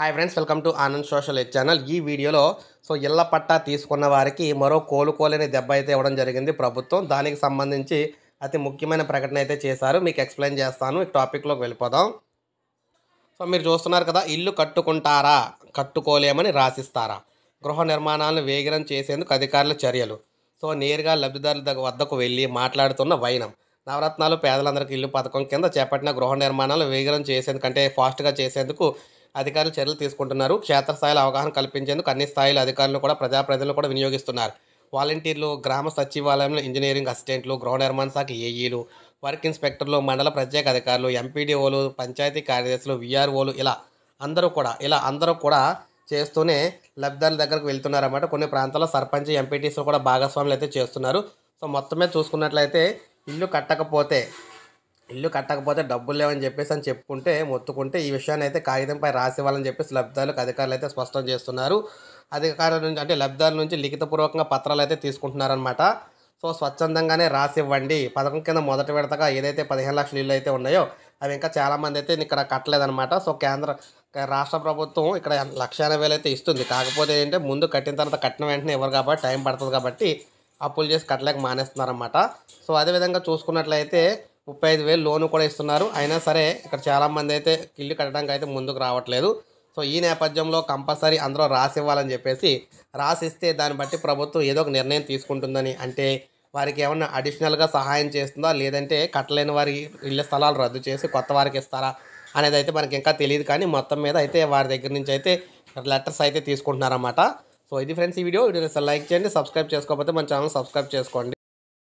hi friends welcome to Anand social channel ఈ వీడియోలో so ఇళ్ల పట్టా తీసుకున్న వారికి మరో కోలుకోలేని దెబ్బ అయితే ఇవ్వడం జరిగింది ప్రభుత్వం దానికి సంబంధించి అతి ముఖ్యమైన ప్రకటన అయితే చేశారు మీకు ఎక్స్ప్లెయిన్ చేస్తాను ఈ టాపిక్లోకి వెళ్ళిపోదాం సో మీరు చూస్తున్నారు కదా ఇల్లు కట్టుకుంటారా కట్టుకోలేమని రాసిస్తారా గృహ నిర్మాణాలను వేగిరం చేసేందుకు అధికారుల చర్యలు సో నేరుగా లబ్ధిదారుల దగ్గర వద్దకు వెళ్ళి మాట్లాడుతున్న వైనం నవరత్నాలు పేదలందరికీ ఇల్లు పథకం కింద చేపట్టిన గృహ నిర్మాణాలు వేగరం చేసేందుకంటే ఫాస్ట్గా చేసేందుకు అధికారులు చర్యలు తీసుకుంటున్నారు క్షేత్రస్థాయిలో అవగాహన కల్పించేందుకు అన్ని స్థాయిల అధికారులు కూడా ప్రజాప్రతినిధులు కూడా వినియోగిస్తున్నారు వాలంటీర్లు గ్రామ సచివాలయంలో ఇంజనీరింగ్ అసిస్టెంట్లు గృహ నిర్మాణ శాఖ ఏఈలు వర్క్ ఇన్స్పెక్టర్లు మండల ప్రత్యేక అధికారులు ఎంపీడీఓలు పంచాయతీ కార్యదర్శులు విఆర్ఓలు ఇలా అందరూ కూడా ఇలా అందరూ కూడా చేస్తూనే లబ్ధిదారుల దగ్గరకు వెళ్తున్నారన్నమాట కొన్ని ప్రాంతాల్లో సర్పంచ్ ఎంపీటీసీలు కూడా భాగస్వాములు అయితే చేస్తున్నారు సో మొత్తమే చూసుకున్నట్లయితే ఇల్లు కట్టకపోతే ఇల్లు కట్టకపోతే డబ్బులు లేవని చెప్పేసి అని చెప్పుకుంటే మొత్తుకుంటే ఈ విషయాన్ని అయితే కాగితంపై రాసివ్వాలని చెప్పేసి లబ్ధాలకు అధికారులు అయితే స్పష్టం చేస్తున్నారు అధికారుల నుంచి అంటే లబ్ధాల నుంచి లిఖితపూర్వకంగా పత్రాలు అయితే తీసుకుంటున్నారనమాట సో స్వచ్ఛందంగానే రాసివ్వండి పథకం కింద మొదటి విడతగా ఏదైతే పదిహేను లక్షల ఇల్లు అయితే ఉన్నాయో అవి ఇంకా చాలామంది అయితే ఇక్కడ కట్టలేదనమాట సో కేంద్ర రాష్ట్ర ప్రభుత్వం ఇక్కడ లక్ష ఎనభై అయితే ఇస్తుంది కాకపోతే ఏంటంటే ముందు కట్టిన తర్వాత కట్టిన వెంటనే ఇవ్వరు కాబట్టి టైం పడుతుంది కాబట్టి అప్పులు చేసి కట్టలేక మానేస్తున్నారనమాట సో అదేవిధంగా చూసుకున్నట్లయితే ముప్పై ఐదు వేలు లోను కూడా ఇస్తున్నారు అయినా సరే ఇక్కడ చాలామంది అయితే ఇల్లు కట్టడానికి అయితే ముందుకు రావట్లేదు సో ఈ నేపథ్యంలో కంపల్సరీ అందరూ రాసివ్వాలని చెప్పేసి రాసిస్తే దాన్ని బట్టి ప్రభుత్వం ఏదో ఒక నిర్ణయం తీసుకుంటుందని అంటే వారికి ఏమన్నా అడిషనల్గా సహాయం చేస్తుందా లేదంటే కట్టలేని వారి ఇళ్ళ స్థలాలు రద్దు చేసి కొత్త వారికి ఇస్తారా అనేది అయితే మనకి ఇంకా తెలియదు కానీ మొత్తం మీద అయితే వారి దగ్గర నుంచి అయితే లెటర్స్ అయితే తీసుకుంటున్నారన్నమాట సో ఇది ఫ్రెండ్స్ ఈ వీడియో వీడియో లైక్ చేయండి సబ్స్క్రైబ్ చేసుకోకపోతే మన ఛానల్ సబ్స్క్రైబ్ చేసుకోండి